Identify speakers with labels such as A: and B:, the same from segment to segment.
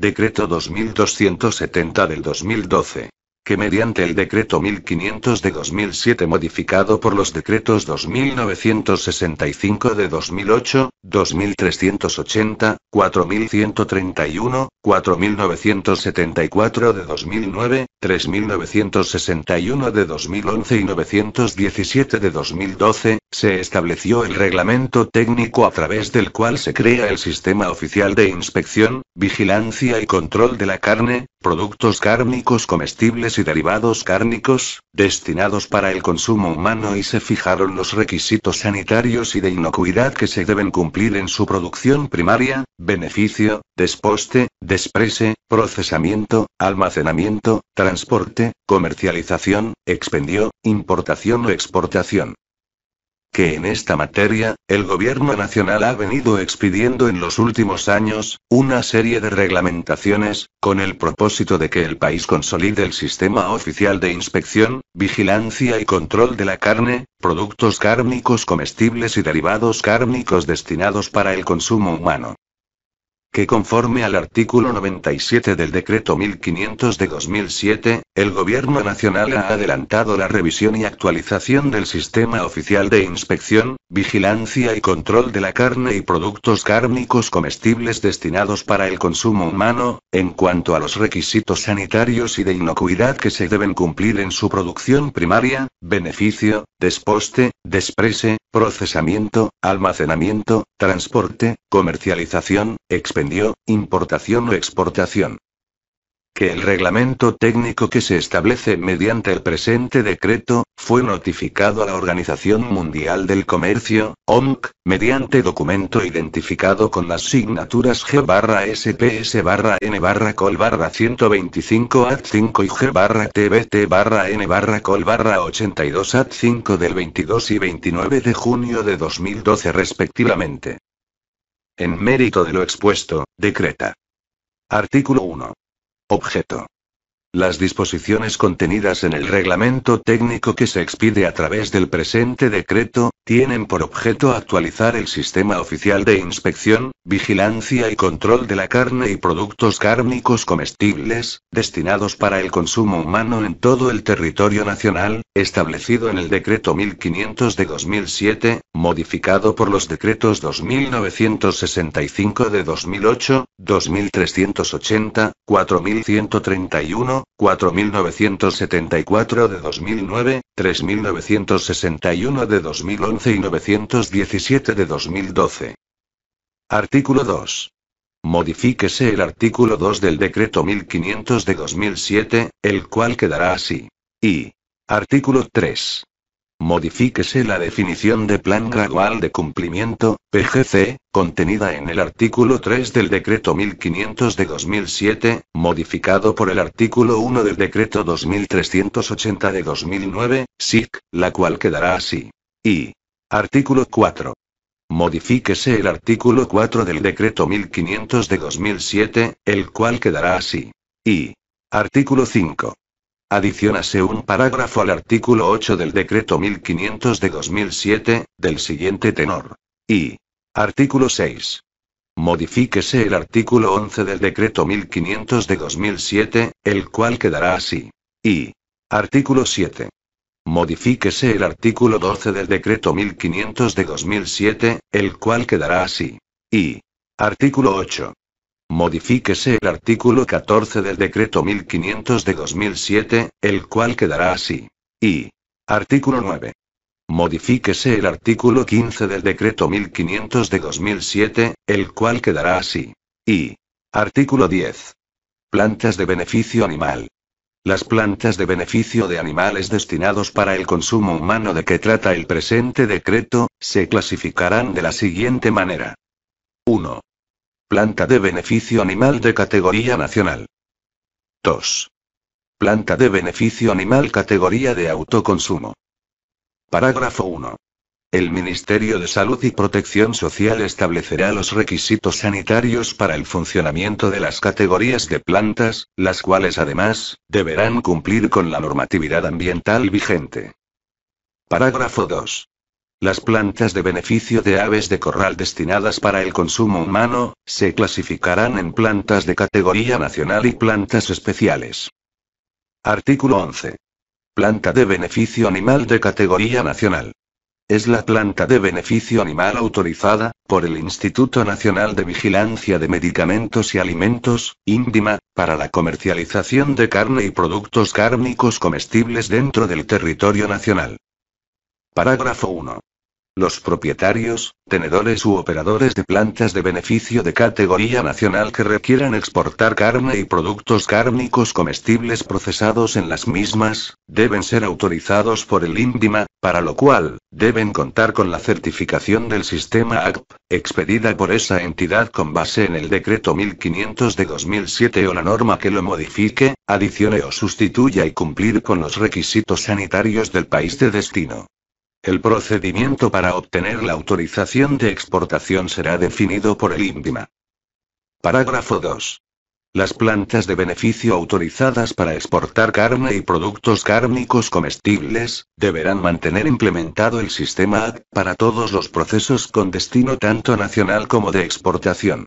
A: Decreto 2270 del 2012. Que mediante el decreto 1500 de 2007 modificado por los decretos 2965 de 2008, 2380, 4131, 4974 de 2009, 3961 de 2011 y 917 de 2012, se estableció el reglamento técnico a través del cual se crea el sistema oficial de inspección, vigilancia y control de la carne, productos cárnicos comestibles y derivados cárnicos, destinados para el consumo humano y se fijaron los requisitos sanitarios y de inocuidad que se deben cumplir en su producción primaria, beneficio, desposte, desprese, procesamiento, almacenamiento, transporte, comercialización, expendio, importación o exportación que en esta materia, el Gobierno Nacional ha venido expidiendo en los últimos años, una serie de reglamentaciones, con el propósito de que el país consolide el sistema oficial de inspección, vigilancia y control de la carne, productos cárnicos comestibles y derivados cárnicos destinados para el consumo humano que conforme al artículo 97 del decreto 1500 de 2007, el Gobierno Nacional ha adelantado la revisión y actualización del Sistema Oficial de Inspección, Vigilancia y Control de la Carne y Productos Cárnicos Comestibles destinados para el consumo humano, en cuanto a los requisitos sanitarios y de inocuidad que se deben cumplir en su producción primaria, beneficio, desposte, desprese, procesamiento, almacenamiento, transporte, comercialización, expedición, importación o exportación. Que el reglamento técnico que se establece mediante el presente decreto, fue notificado a la Organización Mundial del Comercio, OMC, mediante documento identificado con las signaturas G-SPS-N-Col-125-AT5 y G-TBT-N-Col-82-AT5 del 22 y 29 de junio de 2012 respectivamente. En mérito de lo expuesto, decreta. Artículo 1. Objeto. Las disposiciones contenidas en el reglamento técnico que se expide a través del presente decreto, tienen por objeto actualizar el sistema oficial de inspección, vigilancia y control de la carne y productos cárnicos comestibles, destinados para el consumo humano en todo el territorio nacional, establecido en el decreto 1500 de 2007, modificado por los decretos 2965 de 2008, 2380, 4131, 4974 de 2009, 3961 de 2011 y 917 de 2012. Artículo 2. Modifíquese el artículo 2 del decreto 1500 de 2007, el cual quedará así. Y. Artículo 3. Modifíquese la definición de Plan Gradual de Cumplimiento, PGC, contenida en el artículo 3 del Decreto 1500 de 2007, modificado por el artículo 1 del Decreto 2380 de 2009, SIC, la cual quedará así. Y. Artículo 4. Modifíquese el artículo 4 del Decreto 1500 de 2007, el cual quedará así. Y. Artículo 5. Adicionase un parágrafo al artículo 8 del decreto 1500 de 2007, del siguiente tenor. Y. Artículo 6. Modifíquese el artículo 11 del decreto 1500 de 2007, el cual quedará así. Y. Artículo 7. Modifíquese el artículo 12 del decreto 1500 de 2007, el cual quedará así. Y. Artículo 8. Modifíquese el artículo 14 del decreto 1500 de 2007, el cual quedará así. Y. Artículo 9. Modifíquese el artículo 15 del decreto 1500 de 2007, el cual quedará así. Y. Artículo 10. Plantas de beneficio animal. Las plantas de beneficio de animales destinados para el consumo humano de que trata el presente decreto, se clasificarán de la siguiente manera. 1. Planta de beneficio animal de categoría nacional. 2. Planta de beneficio animal categoría de autoconsumo. Parágrafo 1. El Ministerio de Salud y Protección Social establecerá los requisitos sanitarios para el funcionamiento de las categorías de plantas, las cuales además, deberán cumplir con la normatividad ambiental vigente. Parágrafo 2. Las plantas de beneficio de aves de corral destinadas para el consumo humano, se clasificarán en plantas de categoría nacional y plantas especiales. Artículo 11. Planta de beneficio animal de categoría nacional. Es la planta de beneficio animal autorizada, por el Instituto Nacional de Vigilancia de Medicamentos y Alimentos, INDIMA, para la comercialización de carne y productos cárnicos comestibles dentro del territorio nacional. Parágrafo 1 los propietarios, tenedores u operadores de plantas de beneficio de categoría nacional que requieran exportar carne y productos cárnicos comestibles procesados en las mismas, deben ser autorizados por el INDIMA, para lo cual, deben contar con la certificación del sistema ACP, expedida por esa entidad con base en el decreto 1500 de 2007 o la norma que lo modifique, adicione o sustituya y cumplir con los requisitos sanitarios del país de destino. El procedimiento para obtener la autorización de exportación será definido por el INVIMA. Parágrafo 2. Las plantas de beneficio autorizadas para exportar carne y productos cárnicos comestibles, deberán mantener implementado el sistema AD para todos los procesos con destino tanto nacional como de exportación.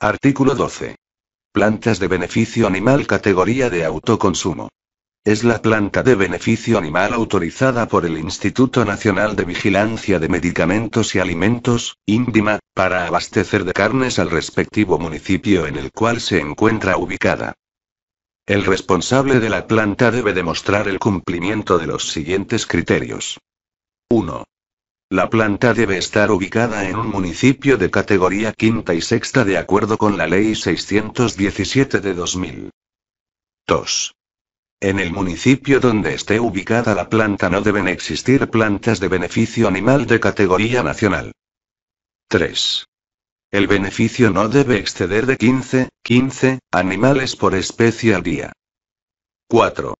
A: Artículo 12. Plantas de beneficio animal categoría de autoconsumo. Es la planta de beneficio animal autorizada por el Instituto Nacional de Vigilancia de Medicamentos y Alimentos, INVIMA, para abastecer de carnes al respectivo municipio en el cual se encuentra ubicada. El responsable de la planta debe demostrar el cumplimiento de los siguientes criterios. 1. La planta debe estar ubicada en un municipio de categoría quinta y sexta de acuerdo con la Ley 617 de 2000. 2. En el municipio donde esté ubicada la planta no deben existir plantas de beneficio animal de categoría nacional. 3. El beneficio no debe exceder de 15, 15 animales por especie al día. 4.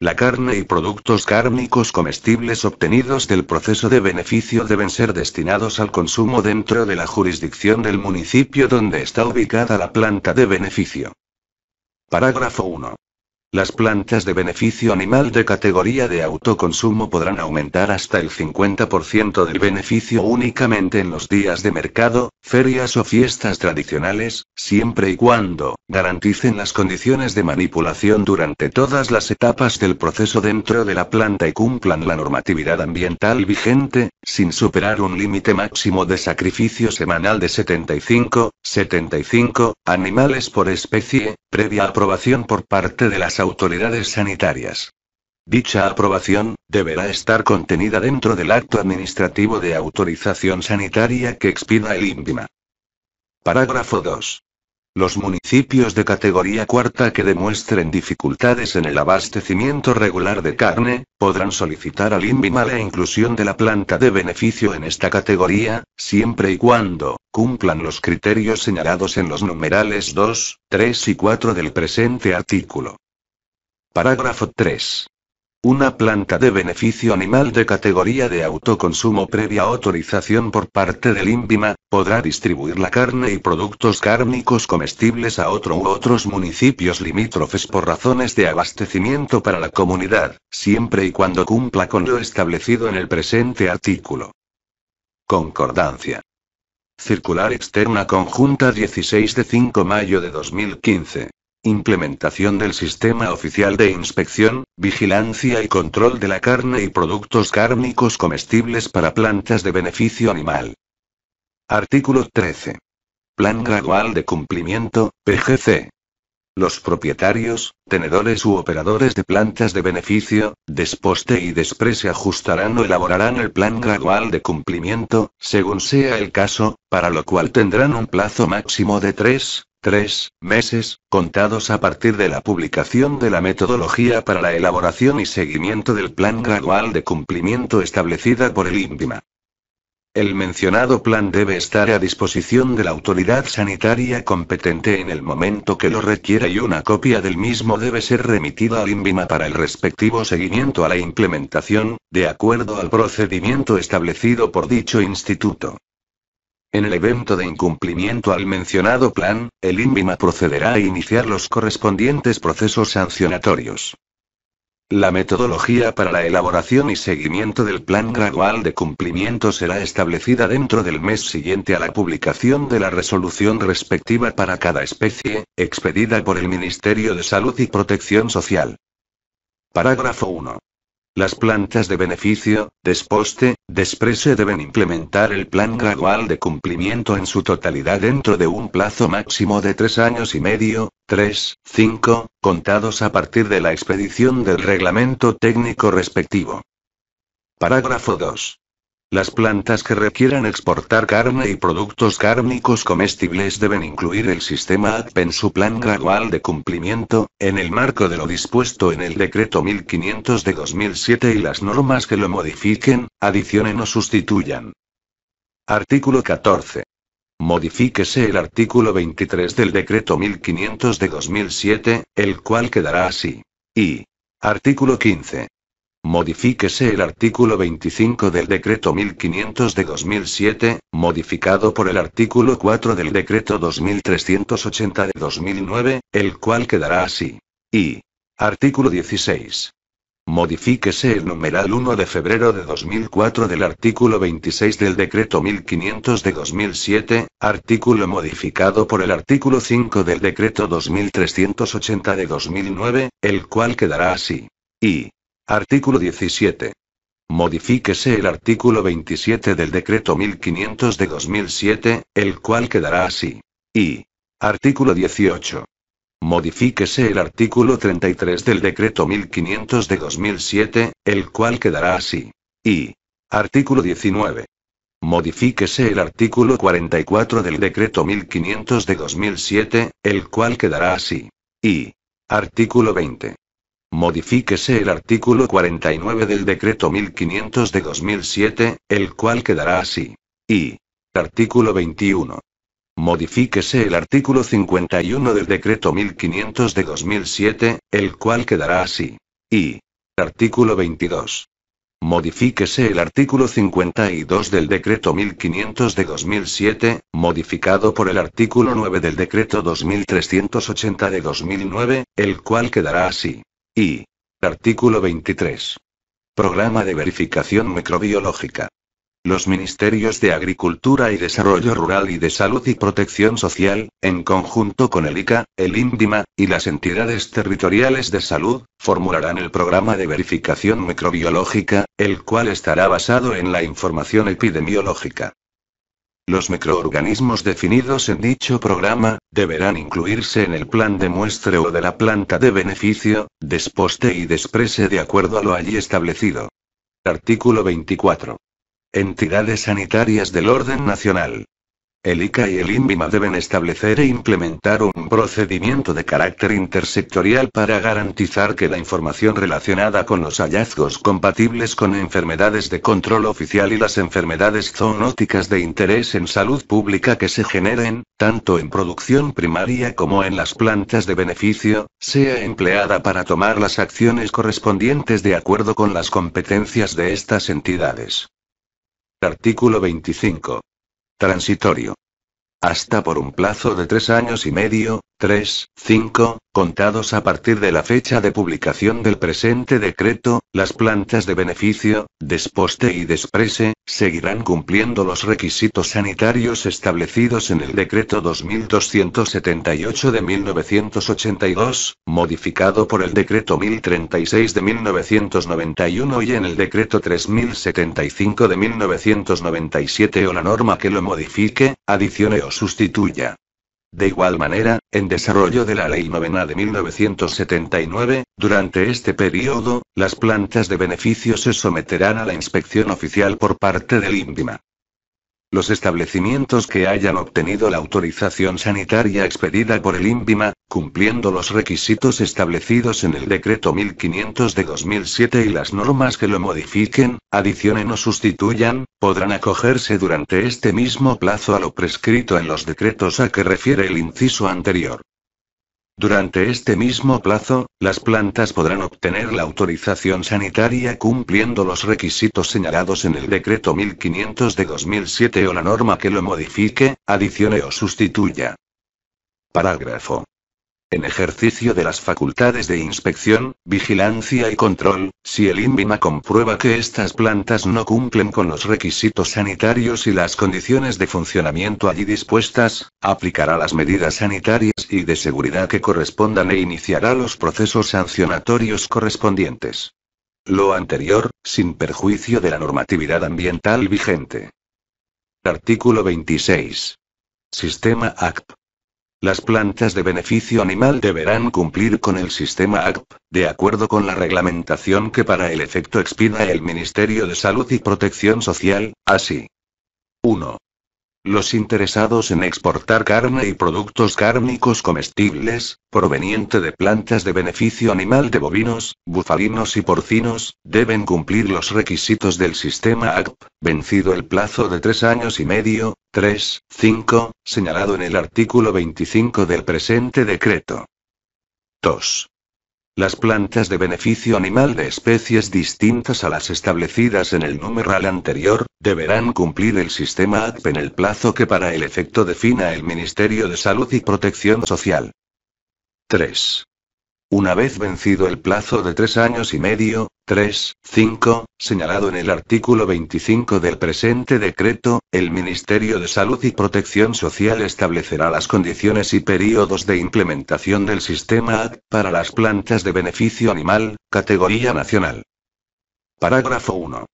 A: La carne y productos cárnicos comestibles obtenidos del proceso de beneficio deben ser destinados al consumo dentro de la jurisdicción del municipio donde está ubicada la planta de beneficio. Parágrafo 1. Las plantas de beneficio animal de categoría de autoconsumo podrán aumentar hasta el 50% del beneficio únicamente en los días de mercado, ferias o fiestas tradicionales, siempre y cuando garanticen las condiciones de manipulación durante todas las etapas del proceso dentro de la planta y cumplan la normatividad ambiental vigente, sin superar un límite máximo de sacrificio semanal de 75, 75 animales por especie, previa aprobación por parte de las autoridades sanitarias. Dicha aprobación, deberá estar contenida dentro del acto administrativo de autorización sanitaria que expida el INVIMA. Parágrafo 2. Los municipios de categoría cuarta que demuestren dificultades en el abastecimiento regular de carne, podrán solicitar al INVIMA la inclusión de la planta de beneficio en esta categoría, siempre y cuando cumplan los criterios señalados en los numerales 2, 3 y 4 del presente artículo. Parágrafo 3. Una planta de beneficio animal de categoría de autoconsumo previa autorización por parte del INVIMA, podrá distribuir la carne y productos cárnicos comestibles a otro u otros municipios limítrofes por razones de abastecimiento para la comunidad, siempre y cuando cumpla con lo establecido en el presente artículo. Concordancia. Circular externa conjunta 16 de 5 mayo de 2015. Implementación del Sistema Oficial de Inspección, Vigilancia y Control de la Carne y Productos Cárnicos Comestibles para Plantas de Beneficio Animal. Artículo 13. Plan Gradual de Cumplimiento, PGC. Los propietarios, tenedores u operadores de plantas de beneficio, desposte y despre ajustarán o elaborarán el plan gradual de cumplimiento, según sea el caso, para lo cual tendrán un plazo máximo de tres, tres meses, contados a partir de la publicación de la metodología para la elaboración y seguimiento del plan gradual de cumplimiento establecida por el INVIMA. El mencionado plan debe estar a disposición de la autoridad sanitaria competente en el momento que lo requiera y una copia del mismo debe ser remitida al INVIMA para el respectivo seguimiento a la implementación, de acuerdo al procedimiento establecido por dicho instituto. En el evento de incumplimiento al mencionado plan, el INVIMA procederá a iniciar los correspondientes procesos sancionatorios. La metodología para la elaboración y seguimiento del plan gradual de cumplimiento será establecida dentro del mes siguiente a la publicación de la resolución respectiva para cada especie, expedida por el Ministerio de Salud y Protección Social. Parágrafo 1. Las plantas de beneficio, desposte, desprese deben implementar el plan gradual de cumplimiento en su totalidad dentro de un plazo máximo de tres años y medio, tres, cinco, contados a partir de la expedición del reglamento técnico respectivo. Parágrafo 2. Las plantas que requieran exportar carne y productos cárnicos comestibles deben incluir el sistema ACP en su plan gradual de cumplimiento, en el marco de lo dispuesto en el Decreto 1500 de 2007 y las normas que lo modifiquen, adicionen o sustituyan. Artículo 14. Modifíquese el artículo 23 del Decreto 1500 de 2007, el cual quedará así. Y. Artículo 15. Modifíquese el artículo 25 del decreto 1500 de 2007, modificado por el artículo 4 del decreto 2380 de 2009, el cual quedará así. Y. Artículo 16. Modifíquese el numeral 1 de febrero de 2004 del artículo 26 del decreto 1500 de 2007, artículo modificado por el artículo 5 del decreto 2380 de 2009, el cual quedará así. Y. Artículo 17. Modifíquese el artículo 27 del decreto 1500 de 2007, el cual quedará así. Y. Artículo 18. Modifíquese el artículo 33 del decreto 1500 de 2007, el cual quedará así. Y. Artículo 19. Modifíquese el artículo 44 del decreto 1500 de 2007, el cual quedará así. Y. Artículo 20. Modifíquese el artículo 49 del decreto 1500 de 2007, el cual quedará así. Y. Artículo 21. Modifíquese el artículo 51 del decreto 1500 de 2007, el cual quedará así. Y. Artículo 22. Modifíquese el artículo 52 del decreto 1500 de 2007, modificado por el artículo 9 del decreto 2380 de 2009, el cual quedará así. Y. Artículo 23. Programa de verificación microbiológica. Los Ministerios de Agricultura y Desarrollo Rural y de Salud y Protección Social, en conjunto con el ICA, el INDIMA, y las entidades territoriales de salud, formularán el programa de verificación microbiológica, el cual estará basado en la información epidemiológica. Los microorganismos definidos en dicho programa, deberán incluirse en el plan de muestreo de la planta de beneficio, desposte y desprese de acuerdo a lo allí establecido. Artículo 24. Entidades sanitarias del orden nacional. El ICA y el INVIMA deben establecer e implementar un procedimiento de carácter intersectorial para garantizar que la información relacionada con los hallazgos compatibles con enfermedades de control oficial y las enfermedades zoonóticas de interés en salud pública que se generen, tanto en producción primaria como en las plantas de beneficio, sea empleada para tomar las acciones correspondientes de acuerdo con las competencias de estas entidades. Artículo 25 transitorio. Hasta por un plazo de tres años y medio, 3, 5, contados a partir de la fecha de publicación del presente decreto, las plantas de beneficio, desposte y desprese, seguirán cumpliendo los requisitos sanitarios establecidos en el decreto 2278 de 1982, modificado por el decreto 1036 de 1991 y en el decreto 3075 de 1997 o la norma que lo modifique, adicione o sustituya. De igual manera, en desarrollo de la Ley Novena de 1979, durante este periodo, las plantas de beneficio se someterán a la inspección oficial por parte del INVIMA. Los establecimientos que hayan obtenido la autorización sanitaria expedida por el INVIMA, cumpliendo los requisitos establecidos en el Decreto 1500 de 2007 y las normas que lo modifiquen, adicionen o sustituyan, podrán acogerse durante este mismo plazo a lo prescrito en los decretos a que refiere el inciso anterior. Durante este mismo plazo, las plantas podrán obtener la autorización sanitaria cumpliendo los requisitos señalados en el Decreto 1500 de 2007 o la norma que lo modifique, adicione o sustituya. Parágrafo en ejercicio de las facultades de inspección, vigilancia y control, si el INVIMA comprueba que estas plantas no cumplen con los requisitos sanitarios y las condiciones de funcionamiento allí dispuestas, aplicará las medidas sanitarias y de seguridad que correspondan e iniciará los procesos sancionatorios correspondientes. Lo anterior, sin perjuicio de la normatividad ambiental vigente. Artículo 26. Sistema ACT. Las plantas de beneficio animal deberán cumplir con el sistema ACP, de acuerdo con la reglamentación que para el efecto expida el Ministerio de Salud y Protección Social, así. 1. Los interesados en exportar carne y productos cárnicos comestibles, proveniente de plantas de beneficio animal de bovinos, bufalinos y porcinos, deben cumplir los requisitos del sistema ACP, vencido el plazo de tres años y medio, 3, 5, señalado en el artículo 25 del presente decreto. 2. Las plantas de beneficio animal de especies distintas a las establecidas en el numeral anterior, deberán cumplir el sistema ATP en el plazo que para el efecto defina el Ministerio de Salud y Protección Social. 3. Una vez vencido el plazo de tres años y medio, 3, 5, señalado en el artículo 25 del presente decreto, el Ministerio de Salud y Protección Social establecerá las condiciones y períodos de implementación del sistema AD para las plantas de beneficio animal, categoría nacional. Parágrafo 1.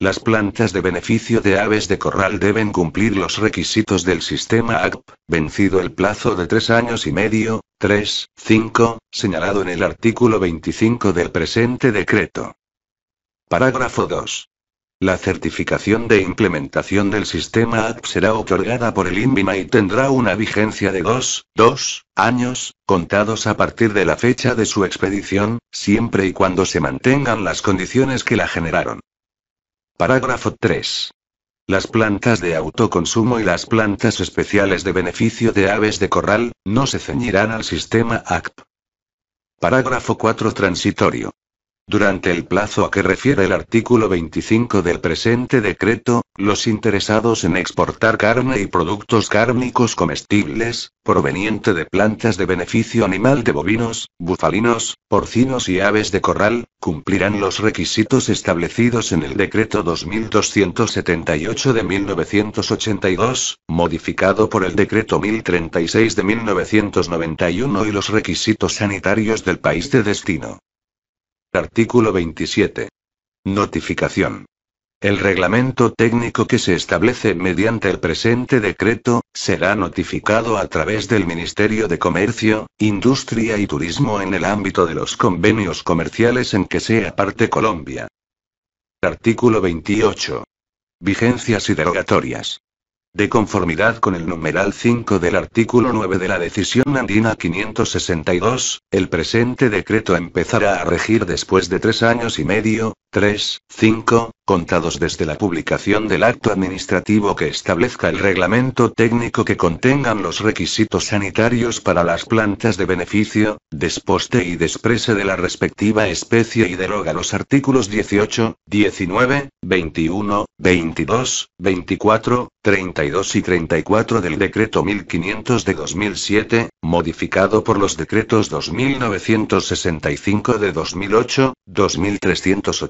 A: Las plantas de beneficio de aves de corral deben cumplir los requisitos del sistema ACP, vencido el plazo de tres años y medio, 3, 5, señalado en el artículo 25 del presente decreto. Parágrafo 2. La certificación de implementación del sistema ACP será otorgada por el INVIMA y tendrá una vigencia de 2, 2 años, contados a partir de la fecha de su expedición, siempre y cuando se mantengan las condiciones que la generaron. Parágrafo 3. Las plantas de autoconsumo y las plantas especiales de beneficio de aves de corral, no se ceñirán al sistema ACP. Parágrafo 4 transitorio. Durante el plazo a que refiere el artículo 25 del presente decreto, los interesados en exportar carne y productos cárnicos comestibles, proveniente de plantas de beneficio animal de bovinos, bufalinos, porcinos y aves de corral, cumplirán los requisitos establecidos en el decreto 2278 de 1982, modificado por el decreto 1036 de 1991 y los requisitos sanitarios del país de destino. Artículo 27. Notificación. El reglamento técnico que se establece mediante el presente decreto, será notificado a través del Ministerio de Comercio, Industria y Turismo en el ámbito de los convenios comerciales en que sea parte Colombia. Artículo 28. Vigencias y derogatorias de conformidad con el numeral 5 del artículo 9 de la decisión andina 562, el presente decreto empezará a regir después de tres años y medio, 3, 5, contados desde la publicación del acto administrativo que establezca el reglamento técnico que contengan los requisitos sanitarios para las plantas de beneficio, desposte y desprese de la respectiva especie y deroga los artículos 18, 19, 21, 22, 24, 32 y 34 del decreto 1500 de 2007, modificado por los decretos 2965 de 2008, 2380